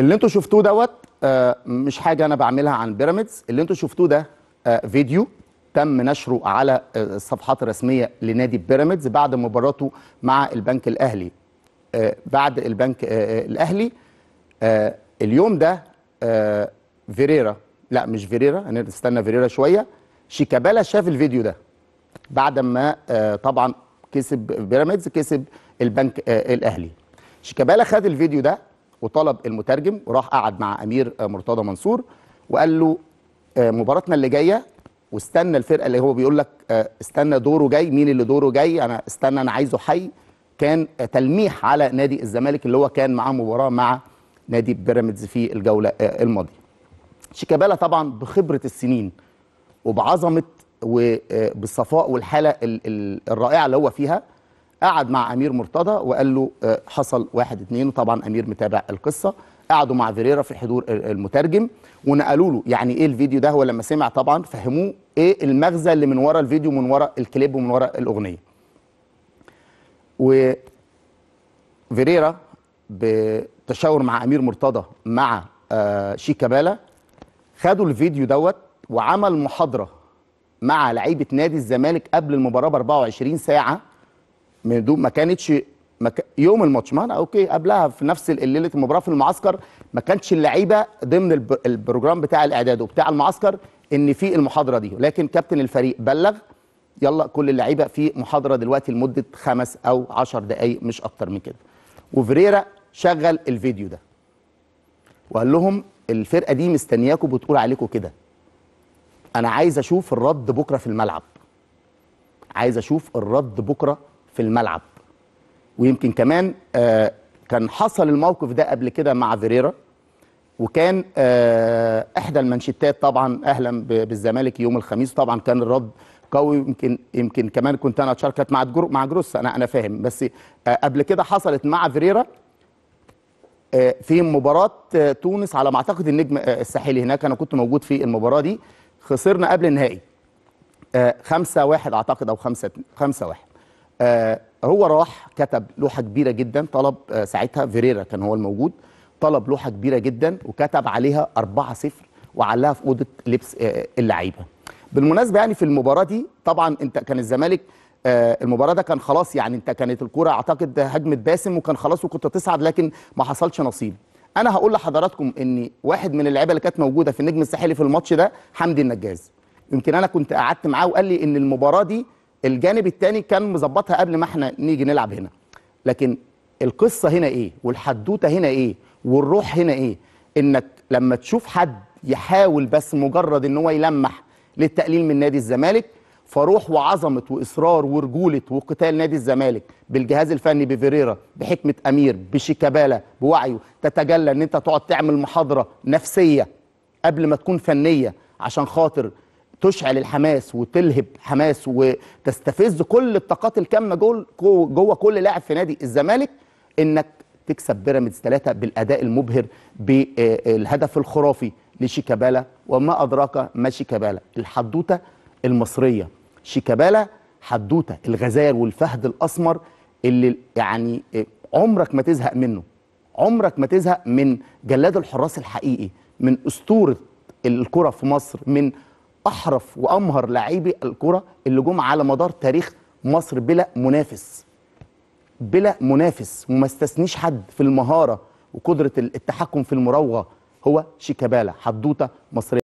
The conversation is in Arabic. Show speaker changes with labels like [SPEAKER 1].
[SPEAKER 1] اللي انتوا شفتوه دوت آه، مش حاجه انا بعملها عن بيراميدز اللي انتوا شفتوه ده آه، فيديو تم نشره على آه، الصفحات الرسميه لنادي بيراميدز بعد مباراته مع البنك الاهلي بعد البنك الاهلي اليوم ده فيريرا لا مش فيريرا استنى فيريرا شويه شيكابالا شاف الفيديو ده بعد ما طبعا كسب بيراميدز كسب البنك الاهلي شيكابالا خد الفيديو ده وطلب المترجم وراح قعد مع امير مرتضى منصور وقال له آه، مباراتنا اللي جايه واستنى الفرقه اللي هو بيقول لك آه، استنى دوره جاي مين اللي دوره جاي انا استنى انا عايزه حي كان آه، تلميح على نادي الزمالك اللي هو كان معاه مباراه مع نادي بيراميدز في الجوله الماضيه شيكابالا طبعا بخبره السنين وبعظمه وبالصفاء والحاله الرائعه اللي هو فيها قعد مع امير مرتضى وقال له آه، حصل واحد اتنين وطبعا امير متابع القصه قعدوا مع فيريرا في حضور المترجم ونقلوا له يعني ايه الفيديو ده هو لما سمع طبعا فهموه ايه المغزى اللي من ورا الفيديو من ورا الكليب ومن ورا الاغنيه و فيريرا بتشاور مع امير مرتضى مع آه، شيكابالا خدوا الفيديو دوت وعمل محاضره مع لعيبه نادي الزمالك قبل المباراه ب 24 ساعه من دون ما كانتش مك... يوم الماتش ما اوكي قبلها في نفس ليله المباراه في المعسكر ما كانتش اللعيبه ضمن الب... البروجرام بتاع الاعداد وبتاع المعسكر ان في المحاضره دي لكن كابتن الفريق بلغ يلا كل اللعيبه في محاضره دلوقتي لمده خمس او عشر دقائق مش اكتر من كده وفريرا شغل الفيديو ده وقال لهم الفرقه دي مستنياكم بتقول عليكم كده انا عايز اشوف الرد بكره في الملعب عايز اشوف الرد بكره في الملعب ويمكن كمان آه كان حصل الموقف ده قبل كده مع فيريرا وكان آه احدى المنشتات طبعا اهلا بالزمالك يوم الخميس طبعا كان الرد قوي يمكن يمكن كمان كنت انا اتشاركت مع مع جروس انا انا فاهم بس آه قبل كده حصلت مع فيريرا آه في مباراه آه تونس على ما اعتقد النجم آه الساحلي هناك انا كنت موجود في المباراه دي خسرنا قبل النهائي 5 آه، 1 اعتقد او 5 5 1 آه، هو راح كتب لوحه كبيره جدا طلب آه، ساعتها فيريرا كان هو الموجود طلب لوحه كبيره جدا وكتب عليها 4 0 وعلقها في اوضه لبس آه، اللعيبه بالمناسبه يعني في المباراه دي طبعا انت كان الزمالك المباراه ده كان خلاص يعني انت كانت الكوره اعتقد هجمه باسم وكان خلاص وكنت تصعد لكن ما حصلش نصيب انا هقول لحضراتكم ان واحد من اللعيبه اللي كانت موجوده في النجم الساحلي في الماتش ده حمدي النجاز يمكن انا كنت قعدت معاه وقال لي ان المباراه دي الجانب الثاني كان مظبطها قبل ما احنا نيجي نلعب هنا لكن القصه هنا ايه والحدوته هنا ايه والروح هنا ايه انك لما تشوف حد يحاول بس مجرد ان هو يلمح للتقليل من نادي الزمالك فروح وعظمه واصرار ورجوله وقتال نادي الزمالك بالجهاز الفني بفيريرا بحكمه امير بشيكابالا بوعيه تتجلى ان انت تقعد تعمل محاضره نفسيه قبل ما تكون فنيه عشان خاطر تشعل الحماس وتلهب حماس وتستفز كل الطاقات الكامنه جوه جو كل لاعب في نادي الزمالك انك تكسب بيراميدز ثلاثه بالاداء المبهر بالهدف الخرافي لشيكابالا وما ادراك ما شيكابالا الحدوته المصريه شيكابالا حدوته الغزال والفهد الاسمر اللي يعني آه، عمرك ما تزهق منه عمرك ما تزهق من جلاد الحراس الحقيقي من اسطوره الكره في مصر من احرف وامهر لاعبي الكره اللي جم على مدار تاريخ مصر بلا منافس بلا منافس وما استثنيش حد في المهاره وقدره التحكم في المراوغه هو شيكابالا حدوته مصريه